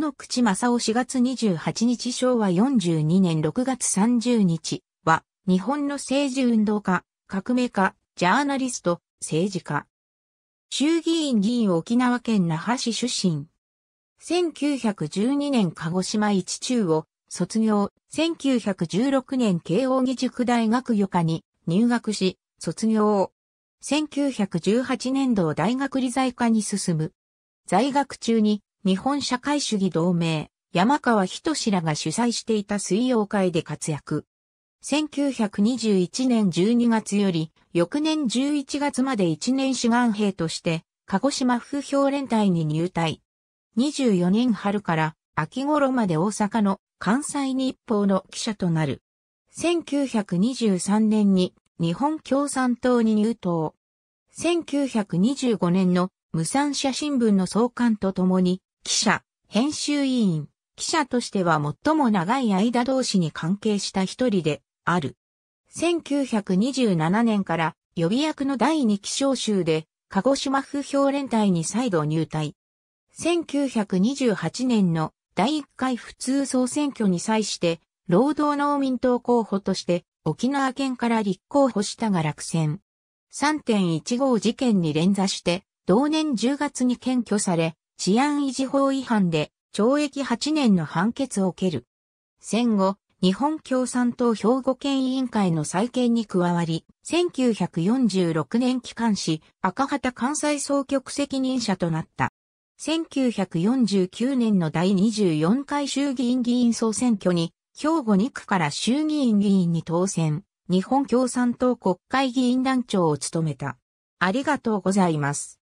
猪口正夫4月28日昭和42年6月30日は、日本の政治運動家、革命家、ジャーナリスト、政治家。衆議院議員沖縄県那覇市出身。1912年鹿児島一中を卒業、1916年慶応義塾大学予科に入学し、卒業。1918年度大学理財科に進む。在学中に日本社会主義同盟、山川人志らが主催していた水曜会で活躍。1921年12月より、翌年11月まで1年志願兵として、鹿児島風評連隊に入隊。24年春から秋頃まで大阪の関西日報の記者となる。1923年に日本共産党に入党。1925年の無産者新聞の創刊とともに記者、編集委員、記者としては最も長い間同士に関係した一人である。1927年から予備役の第二期招集で鹿児島風評連隊に再度入隊。1928年の第1回普通総選挙に際して労働農民党候補として沖縄県から立候補したが落選。3.15事件に連座して同年10月に検挙され治安維持法違反で懲役8年の判決を受ける。戦後、日本共産党兵庫県委員会の再建に加わり、1946年帰還し、赤旗関西総局責任者となった。1949年の第24回衆議院議員総選挙に、兵庫2区から衆議院議員に当選、日本共産党国会議員団長を務めた。ありがとうございます。